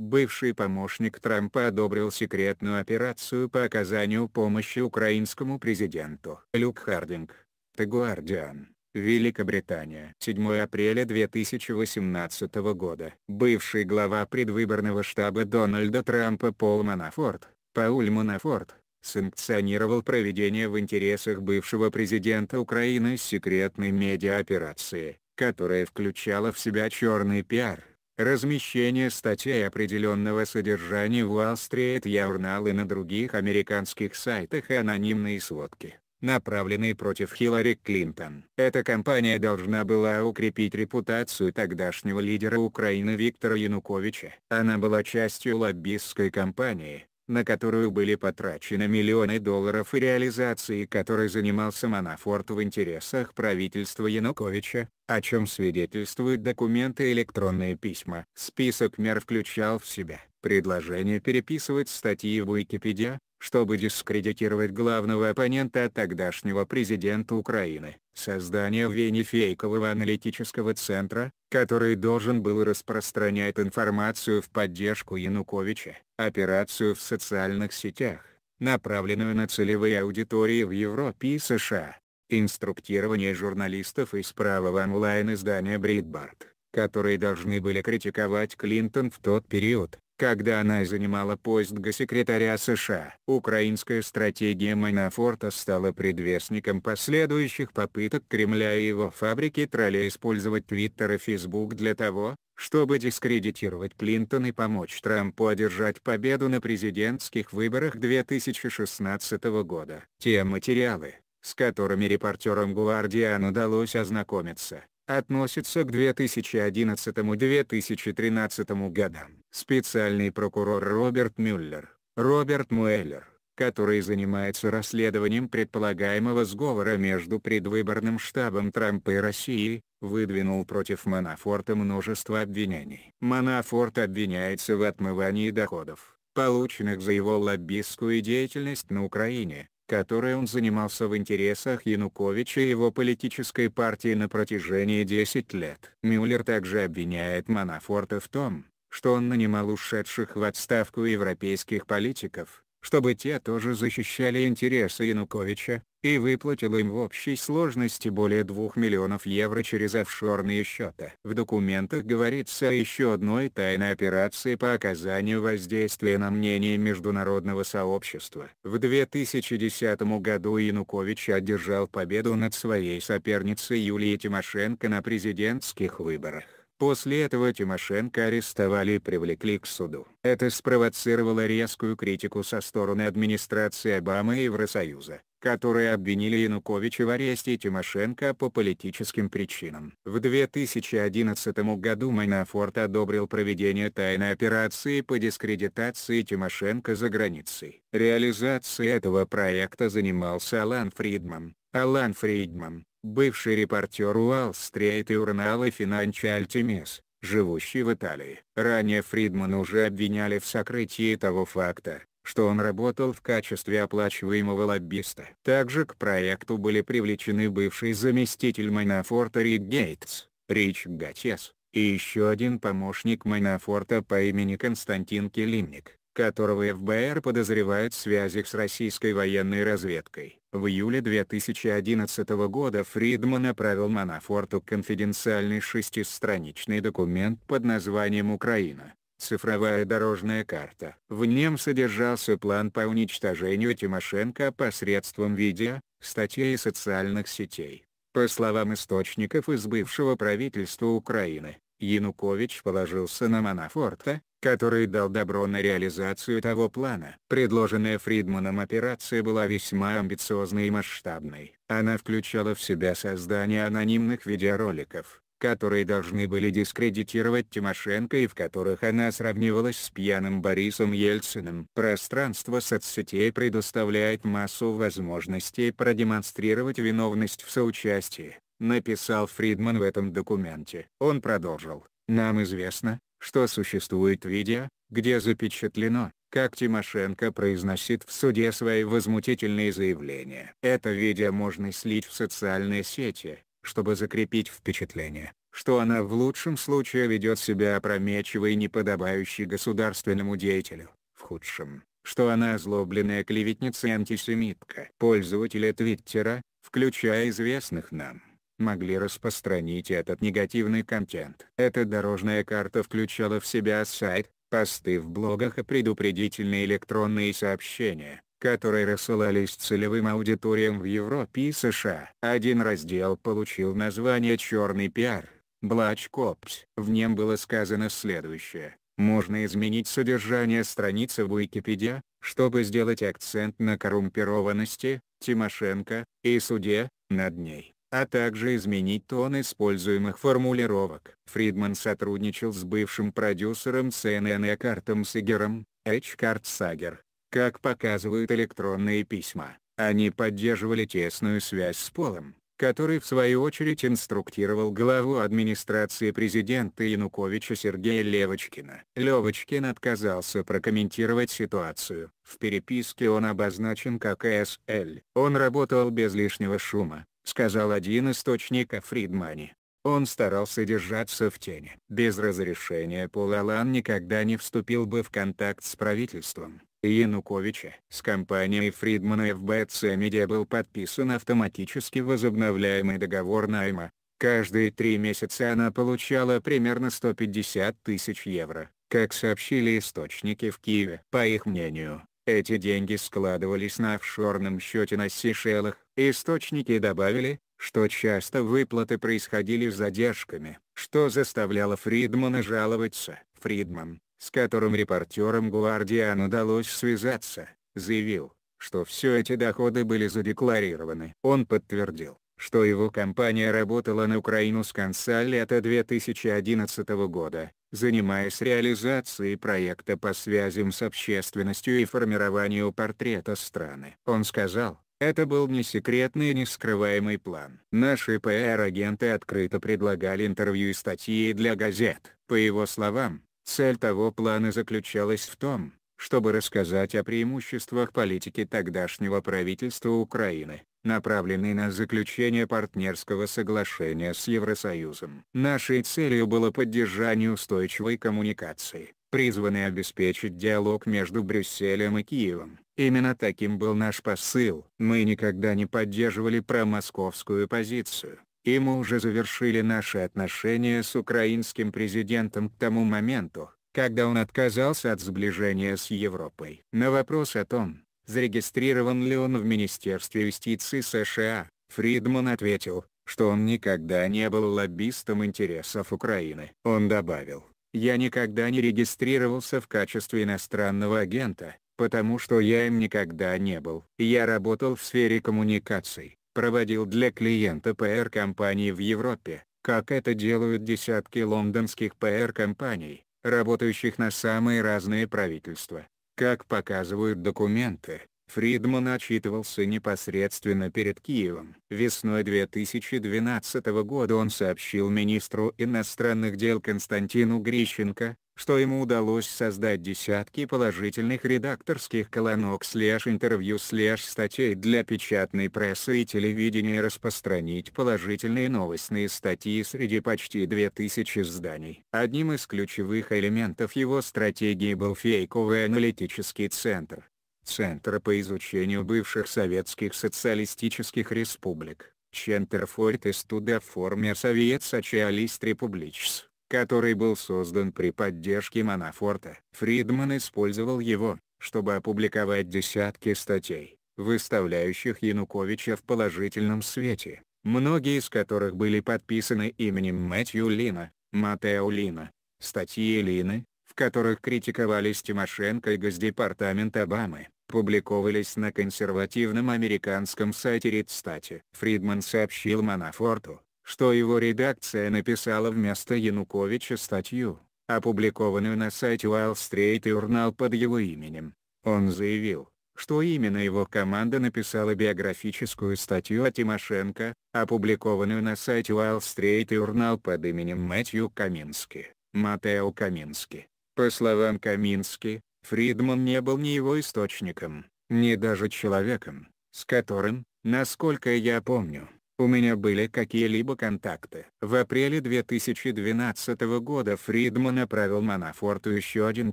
бывший помощник Трампа одобрил секретную операцию по оказанию помощи украинскому президенту. Люк Хардинг, The Guardian, Великобритания. 7 апреля 2018 года. Бывший глава предвыборного штаба Дональда Трампа Пол Манафорт, Пауль Манафорт, санкционировал проведение в интересах бывшего президента Украины секретной медиаоперации, которая включала в себя черный пиар Размещение статей определенного содержания в Wall Street Journal и на других американских сайтах и анонимные сводки, направленные против Хиллари Клинтон. Эта кампания должна была укрепить репутацию тогдашнего лидера Украины Виктора Януковича. Она была частью лоббистской кампании, на которую были потрачены миллионы долларов и реализации, которой занимался Манафорт в интересах правительства Януковича, о чем свидетельствуют документы и электронные письма. Список мер включал в себя предложение переписывать статьи в Википедия, чтобы дискредитировать главного оппонента тогдашнего президента Украины. Создание в Вене фейкового аналитического центра, который должен был распространять информацию в поддержку Януковича, операцию в социальных сетях, направленную на целевые аудитории в Европе и США, инструктирование журналистов из правого онлайн-издания «Бритбарт», которые должны были критиковать Клинтон в тот период, когда она занимала пост госсекретаря США. Украинская стратегия Майнафорта стала предвестником последующих попыток Кремля и его фабрики Тролля использовать Твиттер и Фейсбук для того, чтобы дискредитировать Клинтон и помочь Трампу одержать победу на президентских выборах 2016 года. Те материалы, с которыми репортерам «Гвардиан» удалось ознакомиться, относится к 2011-2013 годам. Специальный прокурор Роберт Мюллер, Роберт Мюллер, который занимается расследованием предполагаемого сговора между предвыборным штабом Трампа и Россией, выдвинул против Манафорта множество обвинений. Манафорт обвиняется в отмывании доходов, полученных за его лоббистскую деятельность на Украине, которое он занимался в интересах Януковича и его политической партии на протяжении 10 лет. Мюллер также обвиняет Манафорта в том, что он нанимал ушедших в отставку европейских политиков, чтобы те тоже защищали интересы Януковича, и выплатил им в общей сложности более 2 миллионов евро через офшорные счета. В документах говорится о еще одной тайной операции по оказанию воздействия на мнение международного сообщества. В 2010 году Янукович одержал победу над своей соперницей Юлией Тимошенко на президентских выборах. После этого Тимошенко арестовали и привлекли к суду. Это спровоцировало резкую критику со стороны администрации Обамы и Евросоюза, которые обвинили Януковича в аресте Тимошенко по политическим причинам. В 2011 году Майнафорт одобрил проведение тайной операции по дискредитации Тимошенко за границей. Реализацией этого проекта занимался Алан Фридман, Алан Фридман, бывший репортер Уолл-стрит и журнала Financial Times, живущий в Италии. Ранее Фридман уже обвиняли в сокрытии того факта, что он работал в качестве оплачиваемого лоббиста. Также к проекту были привлечены бывший заместитель Майнафорта Рик Гейтс, Рич Гатес, и еще один помощник Майнафорта по имени Константин Келимник, которого ФБР подозревает в связях с российской военной разведкой. В июле 2011 года Фридман направил Манафорту конфиденциальный шестистраничный документ под названием «Украина. Цифровая дорожная карта». В нем содержался план по уничтожению Тимошенко посредством видео, статей и социальных сетей. По словам источников из бывшего правительства Украины, Янукович положился на Манафорта, который дал добро на реализацию того плана. Предложенная Фридманом операция была весьма амбициозной и масштабной. Она включала в себя создание анонимных видеороликов, которые должны были дискредитировать Тимошенко и в которых она сравнивалась с пьяным Борисом Ельциным. Пространство соцсетей предоставляет массу возможностей продемонстрировать виновность в соучастии написал Фридман в этом документе. Он продолжил, нам известно, что существует видео, где запечатлено, как Тимошенко произносит в суде свои возмутительные заявления. Это видео можно слить в социальные сети, чтобы закрепить впечатление, что она в лучшем случае ведет себя опрометчиво и неподобающей государственному деятелю, в худшем, что она озлобленная клеветница и антисемитка. Пользователи Твиттера, включая известных нам, могли распространить этот негативный контент. Эта дорожная карта включала в себя сайт, посты в блогах и предупредительные электронные сообщения, которые рассылались целевым аудиториям в Европе и США. Один раздел получил название «Черный пиар» – Black Ops. В нем было сказано следующее. Можно изменить содержание страницы в Википедия, чтобы сделать акцент на коррумпированности, Тимошенко, и суде, над ней а также изменить тон используемых формулировок. Фридман сотрудничал с бывшим продюсером CNN Экартом Сигером, Эчкарт Сагер. Как показывают электронные письма, они поддерживали тесную связь с Полом, который в свою очередь инструктировал главу администрации президента Януковича Сергея Левочкина. Левочкин отказался прокомментировать ситуацию. В переписке он обозначен как СЛ. Он работал без лишнего шума, сказал один источник о Фридмане. Он старался держаться в тени. Без разрешения Полалан никогда не вступил бы в контакт с правительством. Януковича. С компанией Фридмана ФБЦ Медиа был подписан автоматически возобновляемый договор найма. Каждые три месяца она получала примерно 150 тысяч евро, как сообщили источники в Киеве. По их мнению, эти деньги складывались на офшорном счете на Сейшелах. Источники добавили, что часто выплаты происходили с задержками, что заставляло Фридмана жаловаться. Фридман, с которым репортерам «Гвардиан» удалось связаться, заявил, что все эти доходы были задекларированы. Он подтвердил, что его компания работала на Украину с конца лета 2011 года, занимаясь реализацией проекта по связям с общественностью и формированию портрета страны. Он сказал, это был не секретный и не скрываемый план. Наши ПР-агенты открыто предлагали интервью и статьи для газет. По его словам, цель того плана заключалась в том, чтобы рассказать о преимуществах политики тогдашнего правительства Украины, направленный на заключение партнерского соглашения с Евросоюзом. Нашей целью было поддержание устойчивой коммуникации, призванной обеспечить диалог между Брюсселем и Киевом. Именно таким был наш посыл. Мы никогда не поддерживали промосковскую позицию, и мы уже завершили наши отношения с украинским президентом к тому моменту, когда он отказался от сближения с Европой. На вопрос о том, зарегистрирован ли он в Министерстве юстиции США, Фридман ответил, что он никогда не был лоббистом интересов Украины. Он добавил, «Я никогда не регистрировался в качестве иностранного агента, потому что я им никогда не был. Я работал в сфере коммуникаций, проводил для клиента ПР-компании в Европе, как это делают десятки лондонских ПР-компаний, работающих на самые разные правительства как показывают документы. Фридман отчитывался непосредственно перед Киевом. Весной 2012 года он сообщил министру иностранных дел Константину Грищенко, что ему удалось создать десятки положительных редакторских колонок слеж интервью слеж статей для печатной прессы и телевидения распространить положительные новостные статьи среди почти 2000 изданий. Одним из ключевых элементов его стратегии был фейковый аналитический центр Центра по изучению бывших советских социалистических республик, Чентерфорт и Студоформер Совет Социалист Републичс, который был создан при поддержке Манафорта. Фридман использовал его, чтобы опубликовать десятки статей, выставляющих Януковича в положительном свете, многие из которых были подписаны именем Мэтью Лина, Матео Лина. Статьи Лины, в которых критиковались Тимошенко и Госдепартамент Обамы, публиковались на консервативном американском сайте Редстати. Фридман сообщил Манафорту, что его редакция написала вместо Януковича статью, опубликованную на сайте Wall Street Journal под его именем. Он заявил, что именно его команда написала биографическую статью о Тимошенко, опубликованную на сайте Wall Street Journal под именем Мэтью Камински, Матео Камински. По словам Камински, Фридман не был ни его источником, ни даже человеком, с которым, насколько я помню, у меня были какие-либо контакты. В апреле 2012 года Фридман отправил Манафорту еще один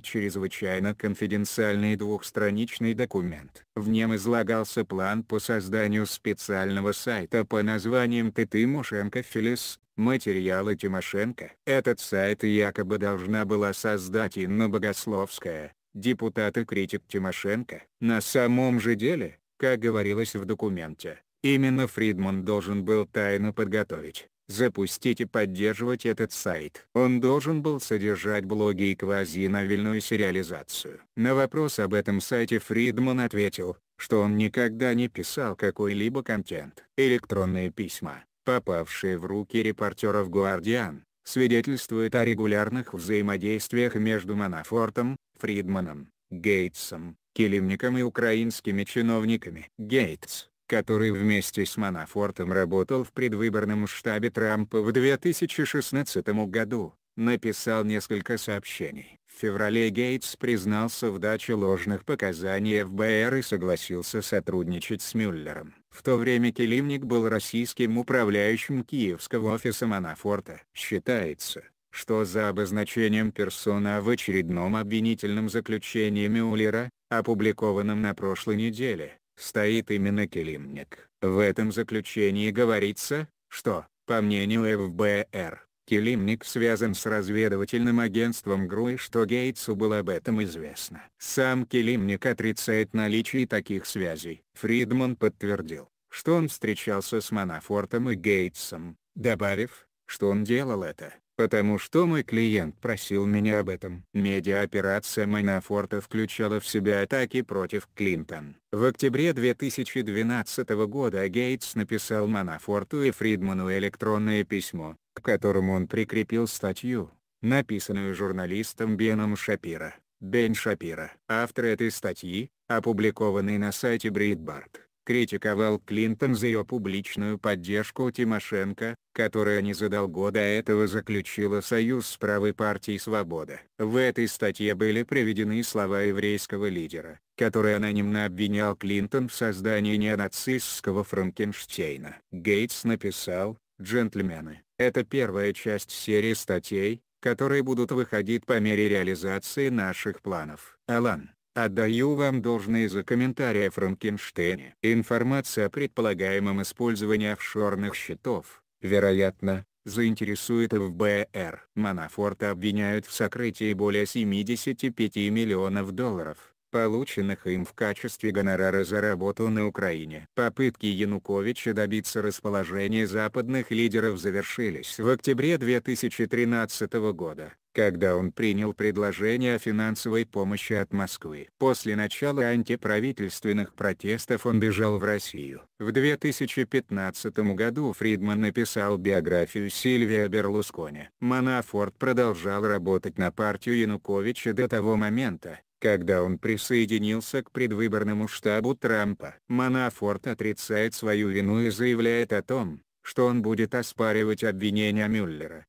чрезвычайно конфиденциальный двухстраничный документ. В нем излагался план по созданию специального сайта по названием «Ты Тимошенко Филис», материалы Тимошенко. Этот сайт якобы должна была создать Инна Богословская, депутат и критик Тимошенко. На самом же деле, как говорилось в документе, именно Фридман должен был тайно подготовить, запустить и поддерживать этот сайт. Он должен был содержать блоги и квазиновельную сериализацию. На вопрос об этом сайте Фридман ответил, что он никогда не писал какой-либо контент. Электронные письма, попавшие в руки репортеров «Гвардиан», свидетельствует о регулярных взаимодействиях между Манафортом, Фридманом, Гейтсом, Келемником и украинскими чиновниками. Гейтс, который вместе с Манафортом работал в предвыборном штабе Трампа в 2016 году, написал несколько сообщений. В феврале Гейтс признался в даче ложных показаний ФБР и согласился сотрудничать с Мюллером. В то время Келимник был российским управляющим киевского офиса Манафорта. Считается, что за обозначением персона в очередном обвинительном заключении Мюллера, опубликованном на прошлой неделе, стоит именно Келимник. В этом заключении говорится, что, по мнению ФБР, Келимник связан с разведывательным агентством ГРУ и что Гейтсу было об этом известно. Сам Келимник отрицает наличие таких связей. Фридман подтвердил, что он встречался с Манафортом и Гейтсом, добавив, что он делал это, потому что мой клиент просил меня об этом. Медиа-операция Манафорта включала в себя атаки против Клинтон. В октябре 2012 года Гейтс написал Манафорту и Фридману электронное письмо, к которому он прикрепил статью, написанную журналистом Беном Шапира. Бен Шапира. Автор этой статьи, опубликованный на сайте Бритбарт критиковал Клинтон за ее публичную поддержку Тимошенко, которая незадолго до этого заключила союз с правой партией «Свобода». В этой статье были приведены слова еврейского лидера, который анонимно обвинял Клинтон в создании неонацистского Франкенштейна. Гейтс написал, «Джентльмены, это первая часть серии статей, которые будут выходить по мере реализации наших планов. Алан, Отдаю вам должное за комментарии о Франкенштейне. Информация о предполагаемом использовании офшорных счетов, вероятно, заинтересует ФБР. Манафорта обвиняют в сокрытии более 75 миллионов долларов, полученных им в качестве гонорара за работу на Украине. Попытки Януковича добиться расположения западных лидеров завершились в октябре 2013 года когда он принял предложение о финансовой помощи от Москвы. После начала антиправительственных протестов он бежал в Россию. В 2015 году Фридман написал биографию Сильвия Берлускони. Манафорт продолжал работать на партию Януковича до того момента, когда он присоединился к предвыборному штабу Трампа. Манафорт отрицает свою вину и заявляет о том, что он будет оспаривать обвинения Мюллера.